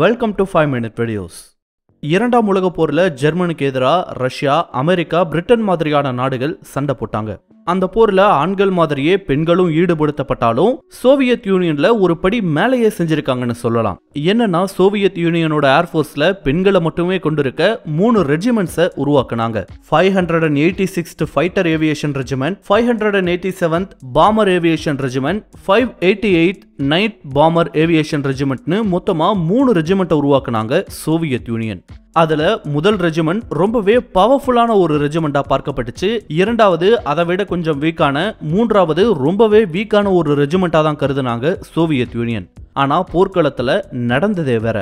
welcome to five minute videos இரண்டாம் உலகப் போரில் ஜெர்மனுக்கு எதிராக ரஷ்யா அமெரிக்கா பிரிட்டன் மாதிரியான நாடுகள் சண்டை போட்டாங்க அந்த போர்ல ஆண்கள் மாதிரியே பெண்களும் ஈடுபடுத்தப்பட்டாலும் சோவியத் யூனியன்ல ஒரு படி மேலேயே செஞ்சிருக்காங்கன்னு சொல்லலாம் என்னன்னா சோவியத் யூனியனோட ஏர்ஃபோர்ஸ்ல பெண்களை மட்டுமே கொண்டிருக்க மூணு ரெஜிமெண்ட்ஸை உருவாக்குனாங்க five hundred and eighty six fighter aviation regiment five hundred and eighty seventh bomber aviation regiment five eighty eight night bomber aviation ரெஜிமெண்ட்னு மொத்தமா மூணு ரெஜிமெண்ட்டை உருவாக்குனாங்க சோவியத் யூனியன் அதில் முதல் ரெஜிமெண்ட் ரொம்பவே பவர்ஃபுல்லான ஒரு ரெஜிமெண்டாக பார்க்கப்பட்டுச்சு இரண்டாவது அதை விட கொஞ்சம் வீக்கான மூன்றாவது ரொம்பவே வீக்கான ஒரு ரெஜிமெண்ட்டாக தான் கருதுனாங்க சோவியத் யூனியன் ஆனால் போர்க்களத்தில் நடந்ததே வேற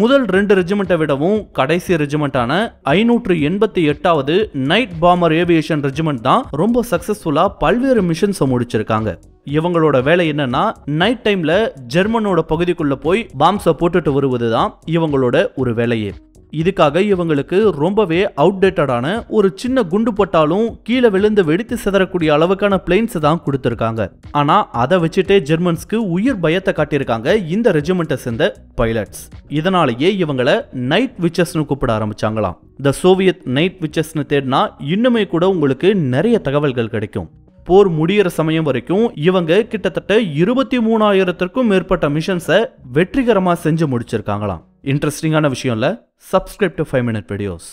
முதல் ரெண்டு ரெஜிமெண்ட்டை விடவும் கடைசி ரெஜிமெண்ட்டான ஐநூற்று எண்பத்தி எட்டாவது நைட் பாமர் ஏவியேஷன் ரெஜிமெண்ட் தான் ரொம்ப சக்ஸஸ்ஃபுல்லாக பல்வேறு மிஷன்ஸை முடிச்சிருக்காங்க இவங்களோட வேலை என்னன்னா நைட் டைம்ல ஜெர்மனோட பகுதிக்குள்ள போய் பாம்ஸை போட்டுட்டு வருவது தான் இவங்களோட ஒரு வேலையே இதுக்காக இவங்களுக்கு ரொம்பவே அவுடேட்டடான ஒரு சின்ன குண்டு பட்டாலும் கீழே விழுந்து வெடித்து சிதறக்கூடிய அளவுக்கான பிளேன்ஸ் தான் கொடுத்திருக்காங்க ஆனா அதை வச்சுட்டே ஜெர்மன்ஸ்க்கு உயிர் பயத்தை காட்டியிருக்காங்க இந்த ரெஜிமெண்ட்டை சேர்ந்த பைலட்ஸ் இதனாலேயே இவங்களை நைட் விச்சஸ்னு கூப்பிட ஆரம்பிச்சாங்களாம் த சோவியத் நைட் விச்சஸ்னு தேடினா இன்னுமே கூட உங்களுக்கு நிறைய தகவல்கள் கிடைக்கும் போர் முடிகிற சமயம் வரைக்கும் இவங்க கிட்டத்தட்ட இருபத்தி மூணாயிரத்திற்கும் மேற்பட்ட மிஷன்ஸை வெற்றிகரமாக செஞ்சு முடிச்சிருக்காங்களாம் இன்ட்ரெஸ்டிங்கான விஷயம் இல்லை subscribe to five minute videos